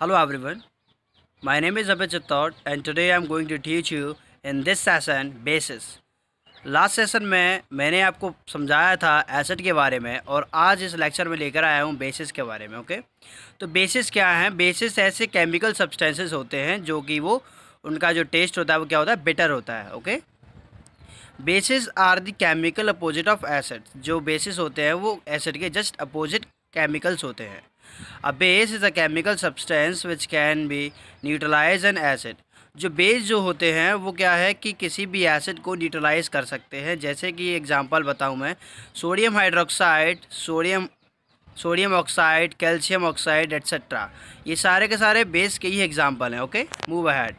Hello everyone, my name is Abhay Chittor and today I am going to teach you in this session basis. Last session में मैंने आपको समझाया था asset के बारे में और आज इस लेक्चर में लेकर आया हूँ बेसिस के बारे में ओके तो बेसिस क्या हैं बेसिस ऐसे केमिकल सब्सटेंसेस होते हैं जो कि वो उनका जो टेस्ट होता है वो क्या होता है बेटर होता है okay bases are the chemical opposite of acid जो बेसिस होते हैं वो एसिड के जस्ट अपोजिट केमिकल्स होते हैं a base is a chemical substance which can be neutralize an acid जो बेस जो होते हैं वो क्या है कि किसी भी एसिड को न्यूट्रलाइज कर सकते हैं जैसे कि एग्जांपल बताऊं मैं sodium hydroxide sodium sodium oxide calcium oxide etcetera ये सारे के सारे बेस के ही एग्जांपल हैं okay move ahead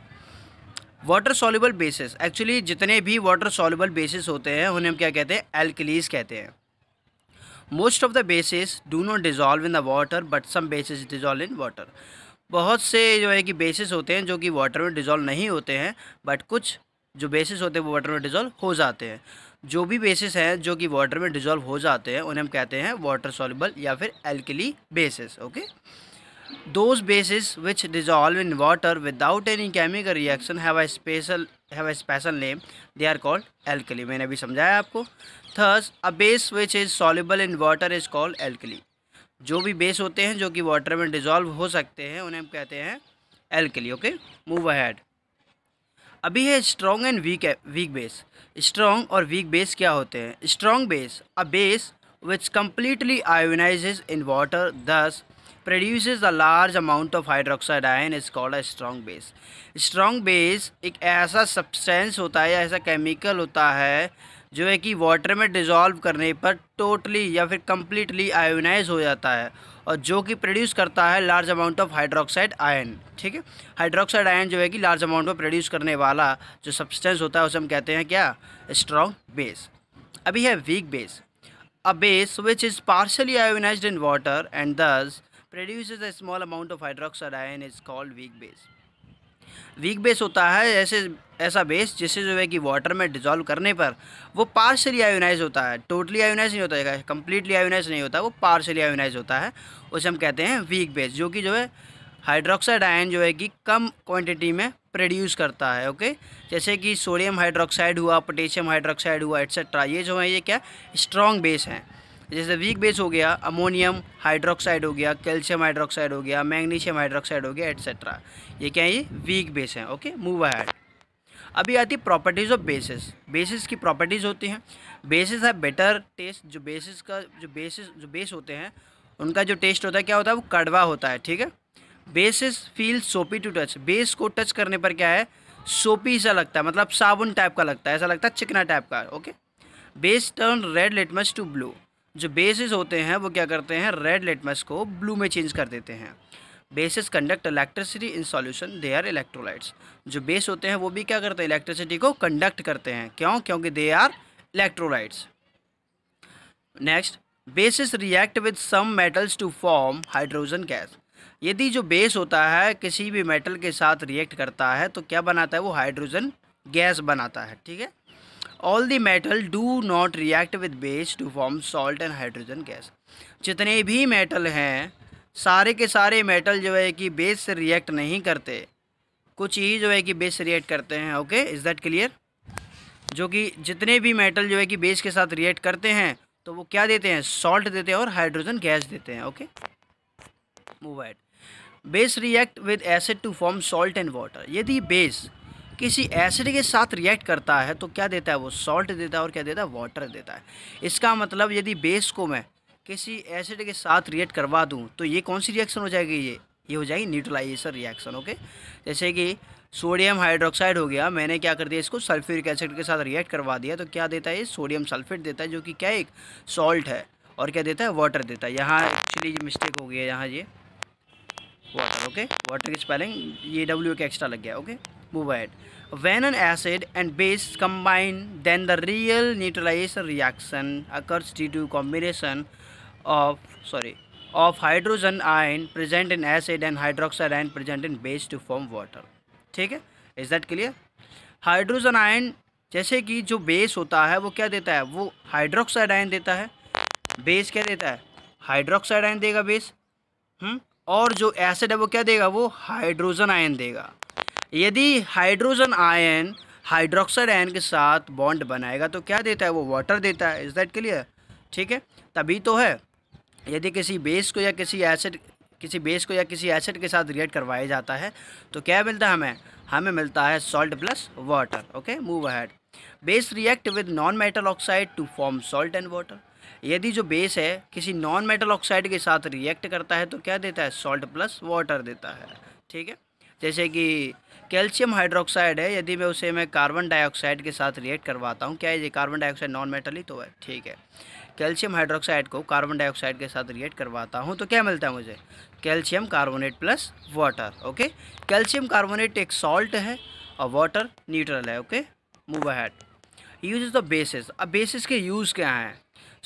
water soluble bases actually जितने भी वाटर सॉल्युबल बेसिस होते हैं उन्हें हम क्या कहते हैं एल्कलीज कहते हैं most of the bases do not dissolve in the water but some bases dissolve in water बहुत से जो है कि बेसिस होते हैं जो कि वाटर में डिज़ोल्व नहीं होते हैं बट कुछ जो बेसिस होते हैं वो वाटर में डिज़ोल्व हो जाते हैं जो भी बेसिस हैं जो कि वाटर में डिज़ोल्व हो जाते हैं उन्हें हम कहते हैं वाटर सॉल्यूबल या फिर alkali bases okay those bases which dissolve in water without any chemical reaction have a special have a special name they are called alkali मैंने अभी समझाया आपको Thus, a base which is soluble in water is called alkali. जो भी base होते हैं जो कि वाटर में डिजॉल्व हो सकते हैं उन्हें हम कहते हैं एल्कली ओके मूव अहेड अभी है strong and weak weak base strong और वीक बेस क्या होते हैं strong base a base which completely ionizes in water thus produces a large amount of hydroxide ion is called a strong base strong base एक ऐसा substance होता है या ऐसा chemical होता है जो है कि वाटर में डिजॉल्व करने पर टोटली या फिर कम्प्लीटली आयोनाइज हो जाता है और जो कि प्रोड्यूस करता है large amount of hydroxide ion ठीक है हाइड्रोक्साइड आयन जो है कि लार्ज अमाउंट में प्रोड्यूस करने वाला जो सब्सटेंस होता है उसे हम कहते हैं क्या स्ट्रॉन्ग बेस अभी है weak base a base which is partially ionize in water and thus produce a small amount of hydroxide ion is called weak base weak base होता है ऐसे ऐसा बेस जिसे जो है कि वाटर में डिजॉल्व करने पर वो पार्शली आयोनाइज होता है टोटली आयोनाइज नहीं होता है कम्प्लीटली आयोनाइज नहीं होता वो पार्शली आयोनाइज होता है उसे हम कहते हैं वीक बेस जो कि जो है हाइड्रोक्साइड आयन जो है कि कम क्वांटिटी में प्रोड्यूस करता है ओके जैसे कि सोडियम हाइड्रोक्साइड हुआ पोटेशियम हाइड्रोक्साइड हुआ एट्सेट्रा ये जो है ये क्या स्ट्रॉन्ग बेस हैं जैसे वीक बेस हो गया अमोनियम हाइड्रोक्साइड हो गया कैल्शियम हाइड्रोक्साइड हो गया मैग्नीशियम हाइड्रोक्साइड हो गया एट्सेट्रा ये क्या है ये वीक बेस हैं ओके मूव अहेड अभी आती है प्रॉपर्टीज़ ऑफ बेसिस बेसिस की प्रॉपर्टीज़ होती हैं बेसिस है बेटर टेस्ट जो बेसिस का जो बेसिस जो बेस होते हैं उनका जो टेस्ट होता है क्या होता है वो कड़वा होता है ठीक है bases feel soapy to touch base को टच करने पर क्या है सोपी सा लगता है मतलब साबुन टाइप का लगता है ऐसा लगता है चिकना टाइप का okay base turn red litmus to blue जो बेसिस होते हैं वो क्या करते हैं रेड लेटमस को ब्लू में चेंज कर देते हैं bases conduct electricity in solution they are electrolytes जो बेस होते हैं वो भी क्या करते हैं इलेक्ट्रिसिटी को कंडक्ट करते हैं क्यों क्योंकि they are electrolytes next bases react with some metals to form hydrogen gas यदि जो बेस होता है किसी भी मेटल के साथ रिएक्ट करता है तो क्या बनाता है वो हाइड्रोजन गैस बनाता है ठीक है all the metal do not react with base to form salt and hydrogen gas जितने भी मेटल हैं सारे के सारे मेटल जो है कि बेस से रिएक्ट नहीं करते कुछ ही जो है कि बेस से रिएक्ट करते हैं ओके इज़ दैट क्लियर जो कि जितने भी मेटल जो है कि बेस के साथ रिएक्ट करते हैं तो वो क्या देते हैं सॉल्ट देते हैं और हाइड्रोजन गैस देते हैं okay move at base react with acid to form salt and water यदि बेस किसी एसिड के साथ रिएक्ट करता है तो क्या देता है वो सॉल्ट देता है और क्या देता है वाटर देता है इसका मतलब यदि बेस को मैं किसी एसिड के साथ रिएक्ट करवा दूँ तो ये कौन सी रिएक्शन हो जाएगी ये ये हो जाएगी न्यूट्रलाइजेशन रिएक्शन ओके जैसे कि सोडियम हाइड्रोक्साइड हो गया मैंने क्या कर दिया इसको सल्फ्यूरिक एसिड के साथ रिएक्ट करवा दिया तो क्या देता है ये सोडियम सल्फेट देता है जो कि क्या एक सॉल्ट है और क्या देता है वाटर देता है यहाँ एक्चुअली मिस्टेक हो गया है यहाँ ये वाटर ओके वाटर की स्पेलिंग ये डब्ल्यू के एक्स्ट्रा लग गया ओके वो but when acid and base base then the real neutralization reaction occurs due to combination of sorry of hydrogen ion present in acid and hydroxide ion present in base to form water ठीक है is that clear hydrogen ion जैसे कि जो base होता है वो क्या देता है वो हाइड्रोक्साइड आयन देता है बेस क्या देता है हाइड्रोक्साइड आयन देगा बेस हुँ? हम्म? और जो एसिड है वो क्या देगा वो हाइड्रोजन आयन देगा यदि हाइड्रोजन आयन हाइड्रोक्साइड आयन के साथ बॉन्ड बनाएगा तो क्या देता है वो वाटर देता है इज दैट क्लियर ठीक है तभी तो है यदि किसी बेस को या किसी एसिड किसी बेस को या किसी एसिड के साथ रिएक्ट करवाया जाता है तो क्या मिलता है हमें हमें मिलता है salt plus water okay move ahead base react with non metal oxide to form salt and water यदि जो बेस है किसी नॉन मेटल ऑक्साइड के साथ रिएक्ट करता है तो क्या देता है सॉल्ट प्लस वाटर देता है ठीक है जैसे कि कैल्शियम हाइड्रोक्साइड है यदि मैं उसे मैं कार्बन डाइऑक्साइड के साथ रिएक्ट करवाता हूँ क्या ये कार्बन डाइऑक्साइड नॉन मेटल ही तो है ठीक है कैल्शियम हाइड्रोक्साइड को कार्बन डाइऑक्साइड के साथ रिएक्ट करवाता हूँ तो क्या मिलता है मुझे calcium carbonate plus water okay calcium carbonate एक सॉल्ट है और वाटर न्यूट्रल है okay move ahead use the bases अब बेसिस के यूज़ क्या हैं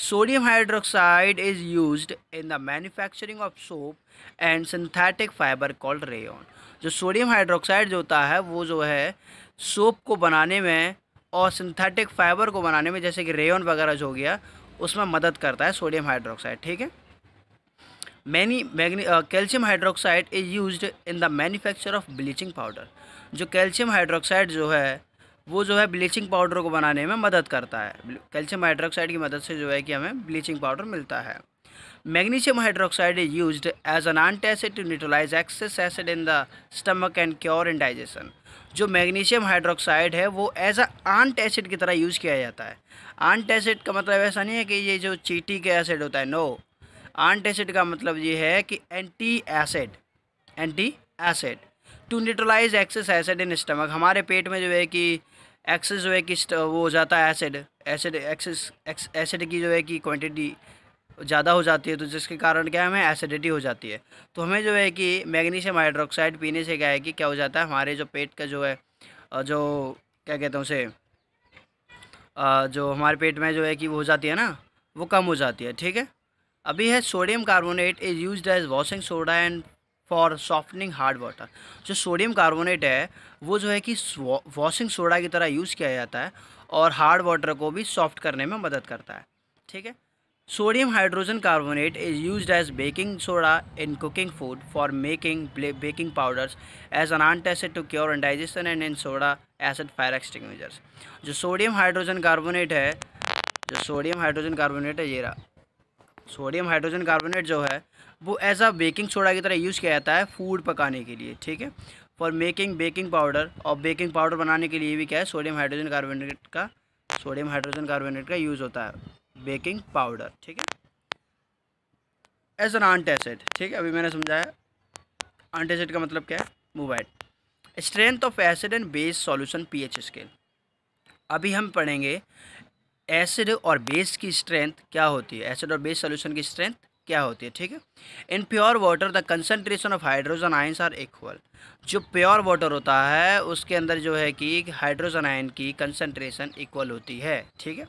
sodium hydroxide is use in the manufacturing of soap and synthetic fibre called rayon जो sodium hydroxide जो होता है वो जो है सोप को बनाने में और सिंथेटिक फाइबर को बनाने में जैसे कि रेयन वगैरह जो हो गया उसमें मदद करता है सोडियम हाइड्रोक्साइड ठीक है मैनी मैगनी calcium hydroxide is use in the manufacture of bleaching powder जो कैल्शियम हाइड्रोक्साइड जो है वो जो है ब्लीचिंग पाउडर को बनाने में मदद करता है कैल्शियम हाइड्रोक्साइड की मदद से जो है कि हमें ब्लीचिंग पाउडर मिलता है magnesium hydroxide is use as an anti acid to neutralize excess acid in the stomach and cure in digestion जो मैग्नीशियम हाइड्रोक्साइड है वो एज अ आंट एसिड की तरह यूज़ किया जाता है आंट एसिड का मतलब ऐसा नहीं है कि ये जो चीटी के एसिड होता है नो आंट एसिड का मतलब ये है कि anti acid anti acid to neutralize excess acid in stomach हमारे पेट में जो है कि एक्सेस जो है कि वो हो जाता है एसिड एसिड एक्सेस एसिड की जो है कि क्वान्टिटी ज़्यादा हो जाती है तो जिसके कारण क्या है हमें एसिडिटी हो जाती है तो हमें जो है कि मैग्नीशियम हाइड्रोक्साइड पीने से क्या है कि क्या हो जाता है हमारे जो पेट का जो है जो क्या कहते हैं उसे जो हमारे पेट में जो है कि वो हो जाती है ना वो कम हो जाती है ठीक है अभी है sodium carbonate is use as washing soda and for softening hard water जो सोडियम कार्बोनेट है वो जो है कि वॉशिंग सोडा की तरह यूज़ किया जाता है और हार्ड वाटर को भी सॉफ्ट करने में मदद करता है ठीक है sodium hydrogen carbonate is use as baking soda in cooking food for making baking powders as an ant acid to cure and digestion and in soda acid fire extinguisher जो सोडियम हाइड्रोजन कार्बोनेट है जो sodium hydrogen carbonate है जीरा sodium hydrogen carbonate जो है वो as a baking soda की तरह यूज़ किया जाता है फूड पकाने के लिए ठीक है फॉर मेकिंग बेकिंग पाउडर और बेकिंग पाउडर बनाने के लिए भी क्या है सोडियम हाइड्रोजन कार्बोनेट का सोडियम हाइड्रोजन कार्बोनेट का यूज़ होता है बेकिंग पाउडर ठीक है एज एन आंट एसिड ठीक है अभी मैंने समझाया आंट एसिड का मतलब क्या है mobile strength of acid and base solution pH scale अभी हम पढ़ेंगे एसिड और बेस की स्ट्रेंथ क्या होती है एसिड और बेस सॉल्यूशन की स्ट्रेंथ क्या होती है ठीक है in pure water the concentration of hydrogen ions are equal जो प्योर वाटर होता है उसके अंदर जो है कि हाइड्रोजन आयन की कंसनट्रेशन इक्वल होती है ठीक है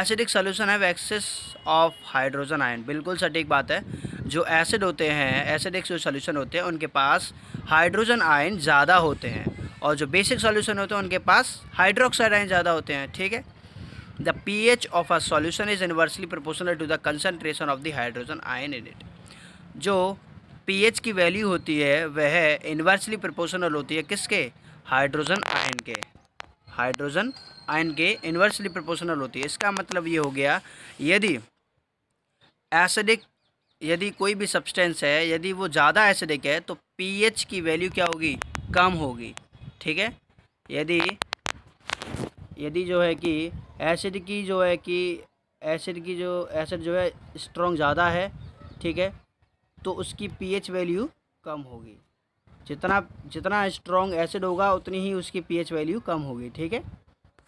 एसिडिक सोल्यूशन है एक्सेस ऑफ हाइड्रोजन आयन बिल्कुल सटीक बात है जो एसिड होते हैं एसिडिक जो सोल्यूशन होते हैं उनके पास हाइड्रोजन आयन ज़्यादा होते हैं और जो बेसिक सोल्यूशन होते हैं उनके पास हाइड्रोक्साइड आयन ज़्यादा होते हैं ठीक है the pH of a solution is inversely proportional to the concentration of the hydrogen ion in it जो pH की वैल्यू होती है वह इन्वर्सली प्रपोर्सनल होती है किसके हाइड्रोजन आयन के हाइड्रोजन आयन के इनवर्सली प्रपोर्सनल होती है इसका मतलब ये हो गया यदि एसिडिक यदि कोई भी सब्सटेंस है यदि वो ज़्यादा एसिडिक है तो एच की वैल्यू क्या होगी कम होगी ठीक है यदि यदि जो है कि एसिड की जो है कि एसिड की जो एसिड जो है स्ट्रॉन्ग ज़्यादा है ठीक है तो उसकी पीएच वैल्यू कम होगी जितना जितना स्ट्रॉन्ग एसिड होगा उतनी ही उसकी पीएच वैल्यू कम होगी ठीक है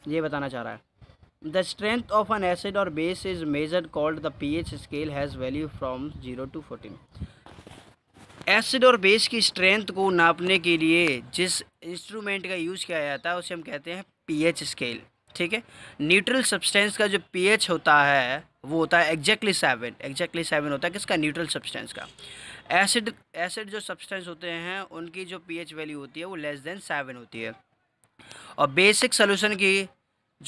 ये बताना चाह रहा है the strength of an acid और base is measured called the H scale has value from zero to fourteen acid और बेस की स्ट्रेंथ को नापने के लिए जिस इंस्ट्रूमेंट का यूज़ किया जाता है उसे हम कहते हैं पीएच स्केल ठीक है न्यूट्रल सब्सटेंस का जो पीएच होता है वो होता है एग्जैक्टली सेवन एग्जैक्टली सेवन होता है किसका न्यूट्रल सब्सटेंस का एसिड एसिड जो सब्सटेंस होते हैं उनकी जो पीएच वैल्यू होती है वो लेस देन सेवन होती है और बेसिक सोल्यूशन की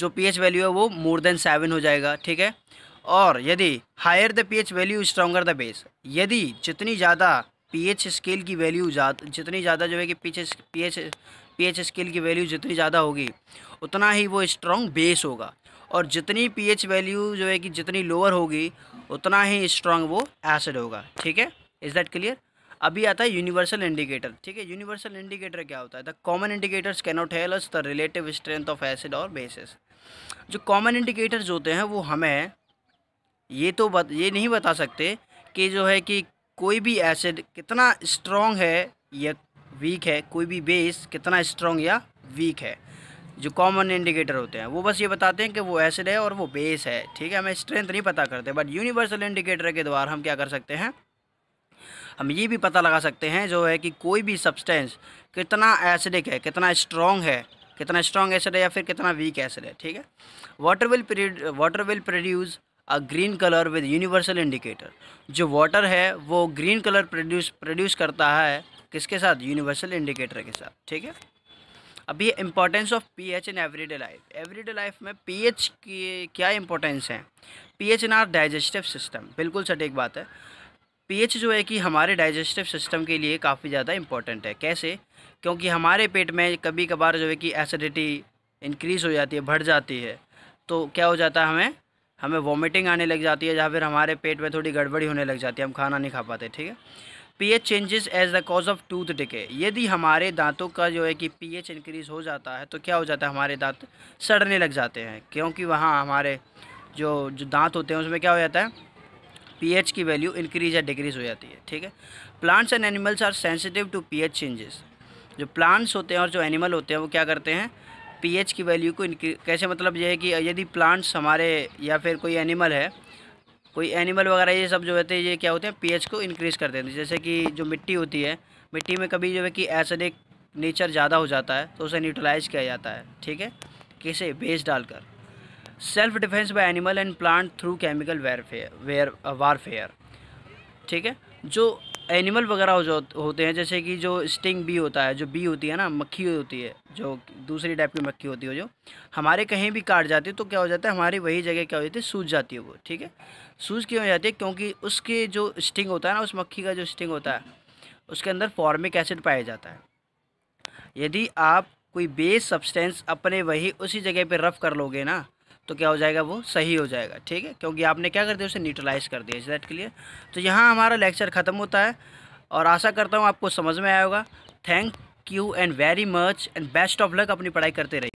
जो पीएच वैल्यू है वो मोर देन सेवन हो जाएगा ठीक है और यदि higher the pH value stronger the base यदि जितनी ज़्यादा पीएच स्केल की वैल्यू ज़्यादा जितनी ज़्यादा जो है कि एच पीएच पीएच स्केल की वैल्यू जितनी ज़्यादा होगी उतना ही वो स्ट्रॉन्ग बेस होगा और जितनी पीएच वैल्यू जो है कि जितनी लोअर होगी उतना ही स्ट्रॉन्ग वो एसिड होगा ठीक है इज़ दैट क्लियर अभी आता है यूनिवर्सल इंडिकेटर ठीक है यूनिवर्सल इंडिकेटर क्या होता है the common indicators cannot tell us the relative strength of acid और बेसिस जो कॉमन इंडिकेटर्स होते हैं वो हमें ये तो बत, ये नहीं बता सकते कि जो है कि कोई भी एसिड कितना स्ट्रॉन्ग है या वीक है कोई भी बेस कितना स्ट्रॉन्ग या वीक है जो कॉमन इंडिकेटर होते हैं वो बस ये बताते हैं कि वो एसिड है और वो बेस है ठीक है हमें स्ट्रेंथ नहीं पता करते बट यूनिवर्सल इंडिकेटर के द्वारा हम क्या कर सकते हैं हम ये भी पता लगा सकते हैं जो है कि कोई भी सब्सटेंस कितना एसिडिक है कितना स्ट्रॉन्ग है कितना स्ट्रॉन्ग एसिड है या फिर कितना वीक एसिड है ठीक है water will water will produce a green colour with universal indicator जो वाटर है वो ग्रीन कलर प्रोड्यूस प्रोड्यूस करता है किसके साथ यूनिवर्सल इंडिकेटर के साथ ठीक है अभी importance importance of pH in everyday life everyday life में पीएच की क्या इंपॉर्टेंस है pH in our digestive system बिल्कुल सटीक बात है पीएच जो है कि हमारे डाइजेस्टिव सिस्टम के लिए काफ़ी ज़्यादा इंपॉर्टेंट है कैसे क्योंकि हमारे पेट में कभी कभार जो है कि एसिडिटी इंक्रीज़ हो जाती है बढ़ जाती है तो क्या हो जाता है हमें हमें वॉमिटिंग आने लग जाती है या फिर हमारे पेट में थोड़ी गड़बड़ी होने लग जाती है हम खाना नहीं खा पाते ठीक है pH changes as the cause of tooth decay यदि हमारे दांतों का जो है कि पीएच इंक्रीज हो जाता है तो क्या हो जाता है हमारे दांत सड़ने लग जाते हैं क्योंकि वहाँ हमारे जो जो दांत होते हैं उसमें क्या हो जाता है पीएच की वैल्यू इंक्रीज या डिक्रीज हो जाती है ठीक है plants and animals are sensitive to H changes जो प्लांट्स होते हैं और जो एनिमल होते हैं वो क्या करते हैं पीएच की वैल्यू को कैसे मतलब ये है कि यदि प्लांट्स हमारे या फिर कोई एनिमल है कोई एनिमल वगैरह ये सब जो होते हैं ये क्या होते हैं पीएच को इंक्रीज़ कर देते हैं जैसे कि जो मिट्टी होती है मिट्टी में कभी जो है कि एसिडिक नेचर ज़्यादा हो जाता है तो उसे न्यूट्रलाइज किया जाता है ठीक है किसे बेस डालकर self defence by animal and plant through chemical warfare where warfare ठीक है जो एनिमल वगैरह हो जो होते हैं जैसे कि जो स्टिंग बी होता है जो बी होती है ना मक्खी होती है जो दूसरी टाइप की मक्खी होती है जो हमारे कहीं भी काट जाती है तो क्या हो जाता है हमारी वही जगह क्या हो जाती है सूज जाती है वो ठीक है सूज क्यों हो जाती है क्योंकि उसके जो स्टिंग होता है ना उस मक्खी का जो स्टिंग होता है उसके अंदर फॉर्मिक एसिड पाया जाता है यदि आप कोई बेस सब्सटेंस अपने वही उसी जगह पर रफ़ कर लोगे ना तो क्या हो जाएगा वो सही हो जाएगा ठीक है क्योंकि आपने क्या कर दिया उसे न्यूट्रलाइज कर दिया इस दैट क्लियर तो यहाँ हमारा लेक्चर ख़त्म होता है और आशा करता हूँ आपको समझ में आया होगा thank you and very much and best of luck अपनी पढ़ाई करते रहिए